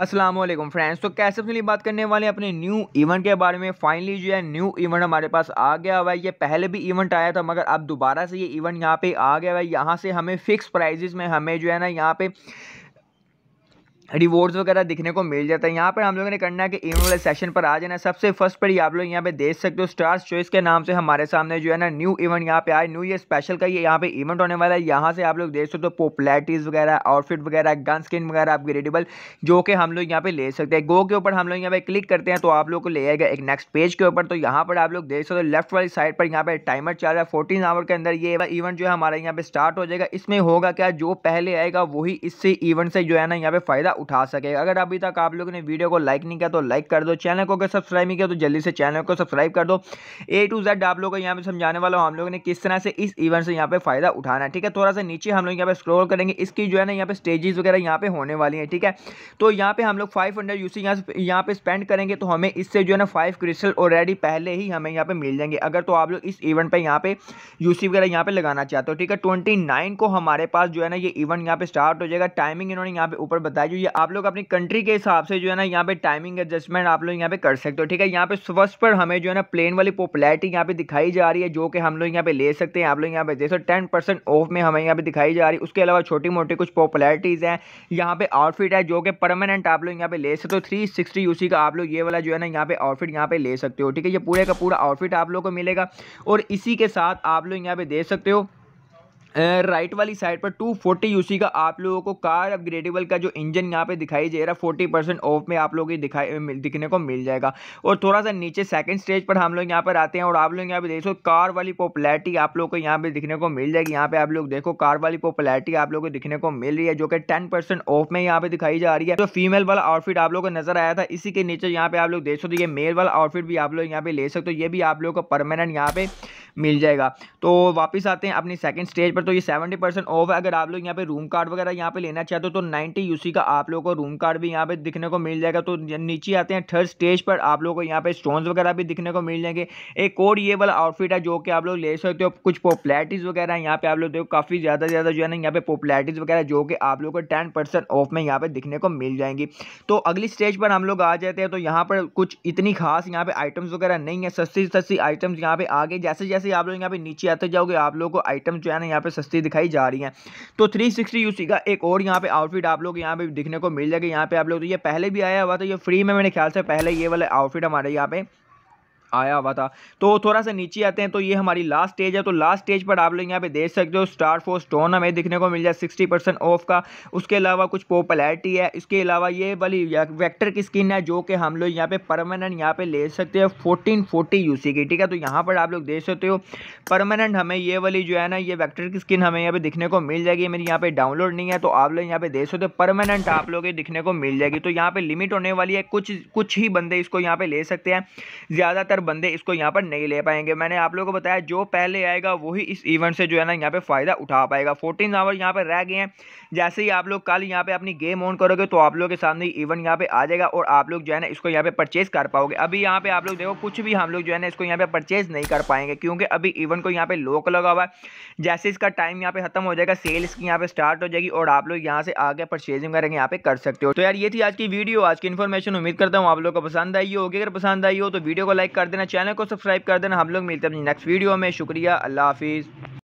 Aslam friends तो कैसे अपने लिए बात करने वाले हैं अपने न्यू इवेंट के बारे में फाइनली जो है न्यू इवेंट हमारे पास आ गया हुआ है ये पहले भी इवेंट आया था मगर अब दोबारा से ये इवेंट यहाँ पे आ गया हुआ है यहाँ से हमें फिक्स प्राइजेस में हमें जो है ना यहाँ पे रिवॉर्ड्स वगैरह दिखने को मिल जाता है यहाँ पर हम लोगों ने करना है कि इवेंट वाले सेशन पर आ जाना सबसे फर्स्ट पर ही आप लोग यहाँ पे देख सकते हो स्टार्स चॉइस के नाम से हमारे सामने जो है ना न्यू इवेंट यहाँ पे आए न्यू ईयर स्पेशल का ये यहाँ पे इवेंट होने वाला है यहाँ से आप लोग देख सकते हो पॉपुलरिटीज़ वगैरह आउटफिट वगैरह गन स्किन वगैरह अपग्रेडेबल जो कि हम लोग यहाँ पे ले सकते हैं गो के ऊपर हम लोग यहाँ पे क्लिक करते हैं तो आप लोग को ले आएगा एक नेक्स्ट पेज के ऊपर तो यहाँ पर आप लोग देख सकते हो लेफ्ट वाली साइड पर यहाँ पे टाइमर चल रहा है फोर्टीन आवर के अंदर ये इवेंट जो है हमारे यहाँ पे स्टार्ट हो जाएगा इसमें होगा क्या जो पहले आएगा वही इससे इवेंट से जो है ना यहाँ पे फायदा उठा सके अगर अभी तक आप लोगों ने वीडियो को लाइक नहीं किया तो लाइक कर दो चैनल को अगर सब्सक्राइब नहीं किया तो जल्दी से चैनल को सब्सक्राइब कर दो ए टू जेड आप लोगों को यहाँ पे समझाने वाला हूँ हम लोगों ने किस तरह से इस इवेंट से यहाँ पे फायदा उठाना है ठीक है थोड़ा सा नीचे हम लोग यहाँ पे स्क्रोल करेंगे इसकी जो है ना यहाँ पे स्टेजेस वगैरह यहाँ पे होने वाली है ठीक है तो यहाँ पे हम लोग फाइव हंड्रेड यूसी यहाँ यहाँ पे स्पेंड करेंगे तो हमें इससे जो है ना फाइव क्रिस्टल ऑलरेडी पहले ही हमें यहाँ पे मिल जाएंगे अगर तो आप लोग इस इवेंट पर यहाँ पे यूसी वगैरह यहाँ पे लगाना चाहते हो ठीक है ट्वेंटी को हमारे पास जो है ना ये इवेंट यहाँ पे स्टार्ट हो जाएगा टाइमिंग इन्होंने यहाँ पे ऊपर बताया जो ये आप लोग अपनी कंट्री के हिसाब से जो है ना यहाँ पे टाइमिंग एडजस्टमेंट आप लोग यहाँ पे कर सकते हो ठीक है यहाँ पे फर्स्ट पर हमें जो है ना प्लेन वाली पॉपुलैरिटी यहाँ पे दिखाई जा रही है जो कि हम लोग यहाँ पे ले सकते हैं आप लोग यहाँ पे जैसे टेन परसेंट ऑफ में हमें यहाँ पे दिखाई जा रही है उसके अलावा छोटी मोटी कुछ पॉपुलैरिटीज़ हैं यहाँ पे आउटफिट है जो कि परमानेंट आप लोग यहाँ पे ले सकते हो थ्री सिक्सटी यूसी का आप लोग ये वाला जो है ना यहाँ पे आउटफिट यहाँ पे ले सकते हो ठीक है ये पूरे का पूरा आउटफिट आप लोग को मिलेगा और इसी के साथ आप लोग यहाँ पे दे सकते हो राइट वाली साइड पर 240 यूसी का आप लोगों को कार अपग्रेडेबल का जो इंजन यहाँ पे दिखाई दे रहा है फोर्टी परसेंट ऑफ में आप लोगों की दिखाई दिखने को मिल जाएगा और थोड़ा सा नीचे सेकंड स्टेज पर हम लोग यहाँ पर आते हैं और आप लोग यहाँ पे देखो कार वाली पॉपुलैरिटी आप लोग को यहाँ पे दिखने को मिल जाएगी यहाँ पे आप लोग देखो कार वाली पॉपुलैरिटी आप लोग को दिखने को मिल रही है जो कि टेन ऑफ में यहाँ पे दिखाई जा रही है जो फीमेल वाला आउटफिट आप लोग को नजर आया था इसी के नीचे यहाँ पे आप लोग देख तो ये मेल वाला आउटफिट भी आप लोग यहाँ पे ले सकते हो ये भी आप लोग को परमानेंट यहाँ पे मिल जाएगा तो वापस आते हैं अपनी सेकंड स्टेज पर तो ये सेवेंटी परसेंट ऑफ है अगर आप लोग यहाँ पे रूम कार्ड वगैरह यहाँ पे लेना चाहते हो तो नाइन्टी यूसी का आप लोगों को रूम कार्ड भी यहाँ पे दिखने को मिल जाएगा तो नीचे आते हैं थर्ड स्टेज पर आप लोगों को यहाँ पे स्टोन्स वगैरह भी दिखने को मिल जाएंगे एक कोड ये वाला आउटफिट है जो कि आप लोग ले सकते हो कुछ पॉपुलरिटीज़ वगैरह यहाँ पे आप लोग देखो काफ़ी ज़्यादा ज़्यादा जो है ना यहाँ पे पॉपुलरिटीज़ वगैरह जो कि आप लोग को टेन परसेंट ऑफ में यहाँ पे दिखने को मिल जाएंगी तो अगली स्टेज पर हम लोग आ जाते हैं तो यहाँ पर कुछ इतनी खास यहाँ पे आइटम्स वगैरह नहीं है सस्ती सस्ती आइटम्स यहाँ पे आगे जैसे जैसे जैसे आप लोग यहाँ पे नीचे आते जाओगे आप लोग को आइटम जो है ना यहाँ पे सस्ती दिखाई जा रही है तो थ्री सिक्सटी यूसी का एक और यहाँ पे आउटफिट आप लोग यहाँ पे दिखने को मिल जाएगा यहाँ पे आप लोग तो ये पहले भी आया हुआ था ये फ्री में मेरे ख्याल से पहले ये वाला आउटफिट हमारे यहाँ पे आया हुआ था तो थोड़ा सा नीचे आते हैं तो ये हमारी लास्ट स्टेज है तो लास्ट स्टेज पर आप लोग यहाँ पे देख सकते हो स्टार फोर स्टोन हमें दिखने को मिल जाए सिक्सटी परसेंट ऑफ का उसके अलावा कुछ पॉपुलैरिटी है इसके अलावा ये वाली वैक्टर की स्किन है जो कि हम लोग यहाँ पे परमानेंट यहाँ पे ले सकते हैं फोर्टीन फोर्टी यूसी की ठीक है तो यहाँ पर आप लोग देख सकते हो परमानेंट हमें ये वाली जो है ना ये वैक्टर की स्किन हमें यहाँ पे दिखने को मिल जाएगी मेरी यहाँ पे डाउनलोड नहीं है तो आप लोग यहाँ पे देख सकते हो परमानेंट आप लोग दिखने को मिल जाएगी तो यहाँ पे लिमिट होने वाली है कुछ कुछ ही बंदे इसको यहाँ पे ले सकते हैं ज़्यादातर ज़्यादातर बंदे इसको यहाँ पर नहीं ले पाएंगे मैंने आप लोगों को बताया जो पहले आएगा वही इस इवेंट से जो है ना यहाँ पे फ़ायदा उठा पाएगा फोर्टीन आवर यहाँ पर रह गए हैं जैसे ही आप लोग कल यहाँ पे अपनी गेम ऑन करोगे तो आप लोगों के सामने इवेंट यहाँ पे आ जाएगा और आप लोग जो है ना इसको यहाँ पे परचेज़ कर पाओगे अभी यहाँ पे आप लोग देखो कुछ भी हम लोग जो है ना इसको यहाँ पे परचेज़ नहीं कर पाएंगे क्योंकि अभी इवेंट को यहाँ पे लोक लगा हुआ है जैसे इसका टाइम यहाँ पे ख़त्म हो जाएगा सेल इसकी यहाँ पे स्टार्ट हो जाएगी और आप लोग यहाँ से आगे परचेजिंग करेंगे यहाँ पे कर सकते हो तो यार ये थी आज की वीडियो आज की इन्फॉर्मेशन उम्मीद करता हूँ आप लोग को पसंद आई होगी अगर पसंद आई हो तो वीडियो को लाइक कर देना चैनल को सब्सक्राइब कर देना हम लोग मिलते हैं अपनी नेक्स्ट वीडियो में शुक्रिया अल्लाह हाफिज़